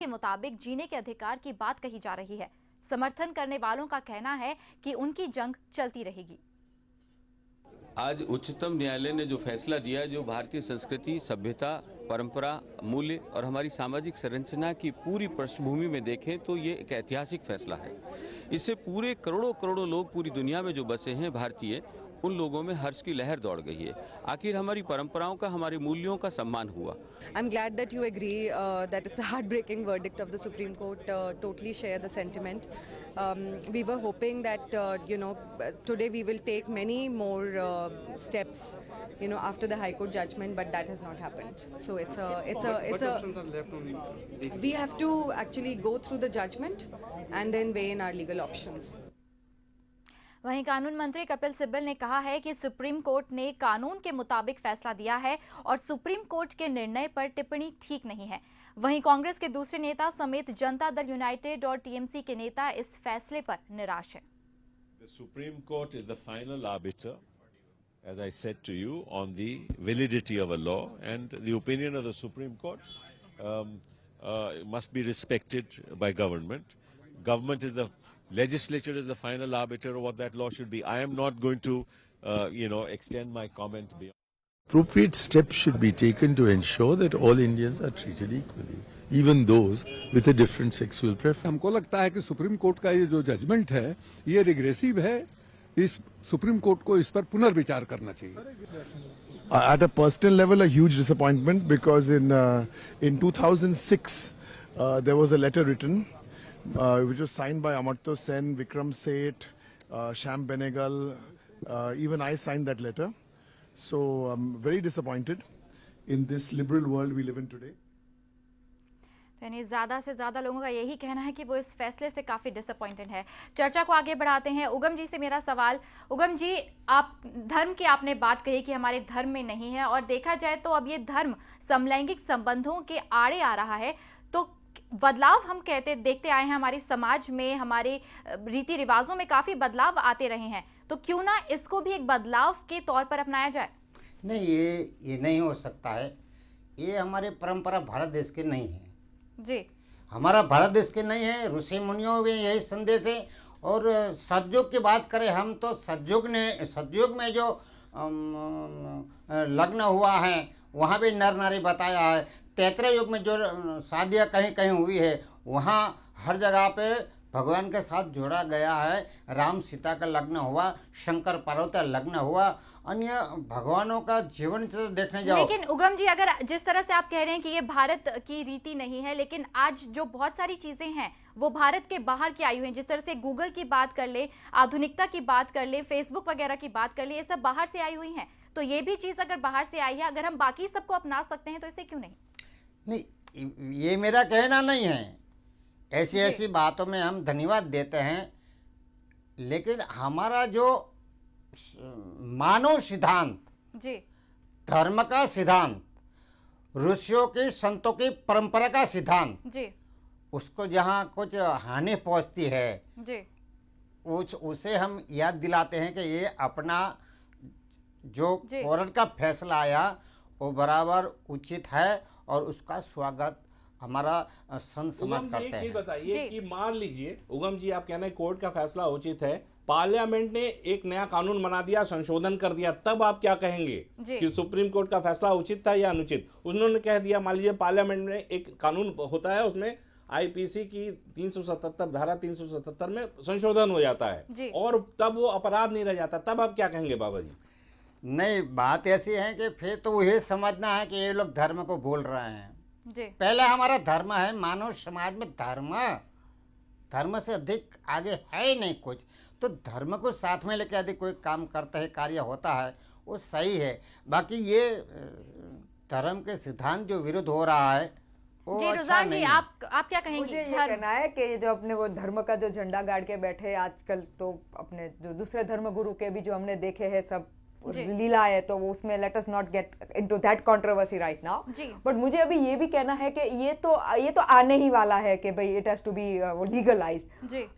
के मुताबिक जीने के अधिकार की बात कही जा रही है समर्थन करने वालों का कहना है कि उनकी जंग चलती रहेगी आज उच्चतम न्यायालय ने जो फैसला दिया जो भारतीय संस्कृति सभ्यता परंपरा मूल्य और हमारी सामाजिक संरचना की पूरी पृष्ठभूमि में देखें तो ये एक ऐतिहासिक फैसला है इससे पूरे करोड़ों करोड़ों लोग पूरी दुनिया में जो बसे हैं भारतीय उन लोगों में हर्ष की लहर दौड़ गई है आखिर हमारी परंपराओं का हमारे मूल्यों का सम्मान हुआ I am glad that you agree that it's a heartbreaking verdict of the supreme court totally share the sentiment we were hoping that you know today we will take many more steps you know after the high court judgment but that has not happened so it's a it's a it's a we have to actually go through the judgment and then weigh in our legal options वहीं कानून मंत्री कपिल सिब्बल ने कहा है कि supreme court ने कानून के मुताबिक फैसला दिया है और सुप्रीम कोर्ट के निर्णय पर टिप्पणी ठीक नहीं है वहीं कांग्रेस के दूसरे नेता समेत जनता दल यूनाइटेड और टीएमसी के नेता इस फैसले पर निराश है supreme court is the final arbiter as I said to you on the validity of a law and the opinion of the supreme court must be respected by government government is the Legislature is the final arbiter of what that law should be. I am not going to, uh, you know, extend my comment beyond. Appropriate steps should be taken to ensure that all Indians are treated equally, even those with a different sexual preference. हमको लगता है कि supreme court का ये जो judgement है, ये regressive है. इस सुप्रीम कोर्ट को इस पर पुनर्विचार करना चाहिए. Uh, at a personal level, a huge disappointment because in uh, in 2006 uh, there was a letter written Uh, which was signed by Amartya Sen, Vikram Seth, uh, Sham Benegal. Uh, even I signed that letter. So I'm very disappointed in this liberal world we live in today. तो यानी ज़्यादा से ज़्यादा लोगों का यही कहना है कि वो इस फैसले से काफ़ी डिसअपॉइंटेड है चर्चा को आगे बढ़ाते हैं उगम जी से मेरा सवाल उगम जी आप धर्म की आपने बात कही कि हमारे धर्म में नहीं है और देखा जाए तो अब ये धर्म समलैंगिक संबंधों के आड़े आ रहा है तो बदलाव हम कहते देखते आए हैं हमारे समाज में हमारे रीति रिवाजों में काफ़ी बदलाव आते रहे हैं तो क्यों ना इसको भी एक बदलाव के तौर पर अपनाया जाए नहीं ये ये नहीं हो सकता है ये हमारे परंपरा भारत देश के नहीं है जी हमारा भारत देश के नहीं है ऋषि मुनियों में यही संदेश है और सदयोग की बात करें हम तो सदयोग ने सदयोग में जो लग्न हुआ है वहाँ भी नर नारी बताया है तैतरे युग में जो शादियाँ कहीं कहीं हुई है वहाँ हर जगह पे भगवान के साथ जोड़ा गया है राम सीता का लग्न हुआ शंकर पार्वती लग्न हुआ अन्य भगवानों का जीवन चरित्र देखने जाओ लेकिन उगम जी अगर जिस तरह से आप कह रहे हैं कि ये भारत की रीति नहीं है लेकिन आज जो बहुत सारी चीजें हैं वो भारत के बाहर की आई हुई हैं जिस तरह से गूगल की बात कर ले आधुनिकता की बात कर ले फेसबुक वगैरह की बात कर ले ये सब बाहर से आई हुई हैं तो ये भी चीज अगर बाहर से आई है अगर हम बाकी सबको अपना सकते हैं तो इसे क्यों नहीं नहीं ये मेरा कहना नहीं है ऐसी ऐसी बातों में हम धन्यवाद देते हैं लेकिन हमारा जो मानव सिद्धांत जी धर्म का सिद्धांत ऋषियों के संतों की परंपरा का सिद्धांत जी उसको जहाँ कुछ हानि पहुँचती है जी उस उसे हम याद दिलाते हैं कि ये अपना जो फौरन का फैसला आया वो बराबर उचित है और उसका स्वागत हमारा संत समाज करते हैं बताइए कि मान लीजिए उगम जी आप कहना है कोर्ट का फैसला उचित है पार्लियामेंट ने एक नया कानून बना दिया संशोधन कर दिया तब आप क्या कहेंगे कि सुप्रीम कोर्ट का फैसला उचित था या अनुचित उन्होंने कह दिया मान लीजिए पार्लियामेंट में एक कानून होता है उसमें आईपीसी की 377 धारा 377 में संशोधन हो जाता है और तब वो अपराध नहीं रह जाता तब आप क्या कहेंगे बाबा जी नहीं बात ऐसी है कि फिर तो ये समझना है कि ये लोग धर्म को बोल रहे हैं जी पहले हमारा धर्म है मानव समाज में धर्म धर्म से अधिक आगे है ही नहीं कुछ तो धर्म को साथ में लेकर यदि कोई काम करता है कार्य होता है वो सही है बाकी ये धर्म के सिद्धांत जो विरुद्ध हो रहा है जी अच्छा जी आप आप क्या कहेंगे मुझे ये कहना है कि जो अपने वो धर्म का जो झंडा गाड़ के बैठे आजकल तो अपने जो दूसरे धर्म गुरु के भी जो हमने देखे हैं सब लीला है तो वो उसमें let us not get into that controversy right now but मुझे अभी ये भी कहना है कि ये तो ये तो आने ही वाला है कि भाई इट हैज टू बी वो लीगलाइज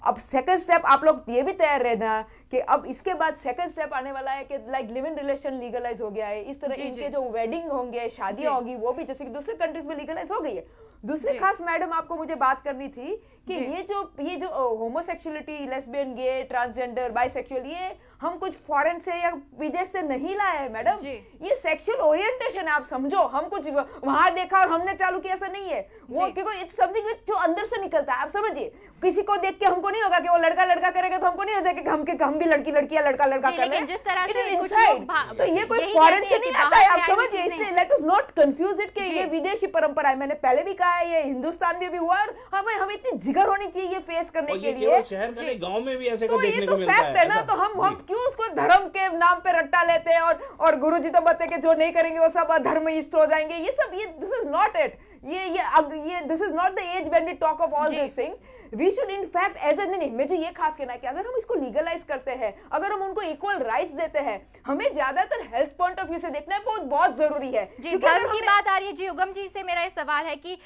अब सेकंड स्टेप आप लोग ये भी तैयार रहना कि अब इसके बाद सेकंड स्टेप आने वाला है कि like live in relation legalise हो गया है इस तरह जी, इनके जी. जो वेडिंग होंगे शादियां होंगी वो भी जैसे कि दूसरे कंट्रीज में लीगलाइज हो गई है दूसरी खास मैडम आपको मुझे बात करनी थी कि ये जो ये जो homosexuality lesbian gay transgender bisexual ये हम कुछ फॉरेन से या विदेश से नहीं लाए हैं मैडम ये सेक्सुअल ओरिएंटेशन है आप समझो हम कुछ वहां देखा और हमने चालू किया ऐसा नहीं है वो क्योंकि इट्स समथिंग जो अंदर से निकलता है आप समझिए किसी को देख के हमको नहीं होगा कि वो लड़का लड़का करेगा तो हमको नहीं होता कि हम के हम भी लड़की लड़की या लड़का लड़का कर रहे जिस तरह से इनसाइड तो ये कोई फॉरेन से नहीं आता है आप समझिए इसलिए let us not confuse it कि ये विदेशी परंपरा है मैंने पहले भी कहा रहा है ये हिंदुस्तान में भी हुआ हमें हमें इतनी जिगर होनी चाहिए ये फेस करने के लिए शहर में गांव में भी ऐसे तो ये तो फैक्ट है ना तो हम हम क्यों उसको धर्म के नाम पे रट्टा लेते हैं और और गुरु जी तो बताते कि जो नहीं करेंगे वो सब अधर्म इष्ट हो जाएंगे ये सब ये दिस इज नॉट इट ये ये ये this is not the as when we talk of all this things we should in fact as an नहीं मुझे ये खास कहना है कि अगर हम इसको लीगलाइज करते हैं अगर हम उनको इक्वल राइट्स देते हैं हमें ज्यादातर हेल्थ पॉइंट ऑफ व्यू से देखना है बहुत बहुत जरूरी है जी क्योंकि अगर की बात आ रही है जी उगम जी से मेरा ये सवाल है कि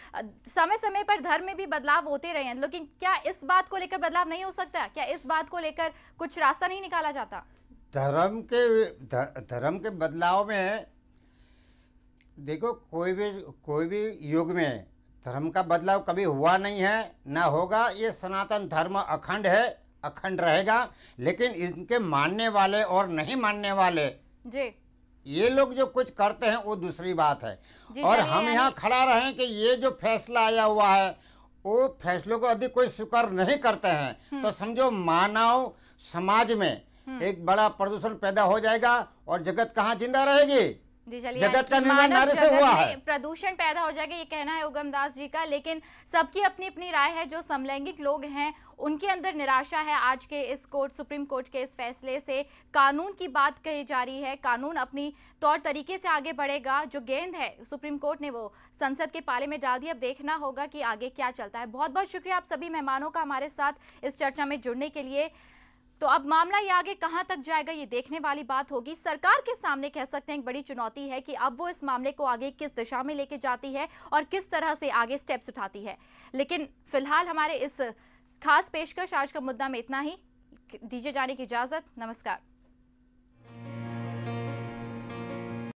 समय समय पर धर्म में भी बदलाव होते रहे हैं लेकिन क्या इस बात को लेकर बदलाव नहीं हो सकता क्या इस बात को लेकर कुछ रास्ता नहीं निकाला जाता धर्म के धर्म के बदलाव में देखो कोई भी कोई भी युग में धर्म का बदलाव कभी हुआ नहीं है ना होगा ये सनातन धर्म अखंड है अखंड रहेगा लेकिन इनके मानने वाले और नहीं मानने वाले जी ये लोग जो कुछ करते हैं वो दूसरी बात है और हम यहाँ खड़ा रहे कि ये जो फैसला आया हुआ है वो फैसलों को यदि कोई स्वीकार नहीं करते हैं हम्म। तो समझो मानव समाज में हम्म। एक बड़ा प्रदूषण पैदा हो जाएगा और जगत कहाँ जिंदा रहेगी जगत का निर्माण नारे से हुआ है प्रदूषण पैदा हो जाएगा ये कहना है उगम दास जी का लेकिन सबकी अपनी अपनी राय है जो समलैंगिक लोग हैं उनके अंदर निराशा है आज के इस कोर्ट सुप्रीम कोर्ट के इस फैसले से कानून की बात कही जा रही है कानून अपनी तौर तरीके से आगे बढ़ेगा जो गेंद है सुप्रीम कोर्ट ने वो संसद के पाले में डाल दी अब देखना होगा कि आगे क्या चलता है बहुत बहुत शुक्रिया आप सभी मेहमानों का हमारे साथ इस चर्चा में जुड़ने के लिए तो अब मामला ये आगे कहां तक जाएगा ये देखने वाली बात होगी सरकार के सामने कह सकते हैं एक बड़ी चुनौती है कि अब वो इस मामले को आगे किस दिशा में लेके जाती है और किस तरह से आगे स्टेप्स उठाती है लेकिन फिलहाल हमारे इस खास पेशकश आज का मुद्दा में इतना ही दीजिए जाने की इजाजत नमस्कार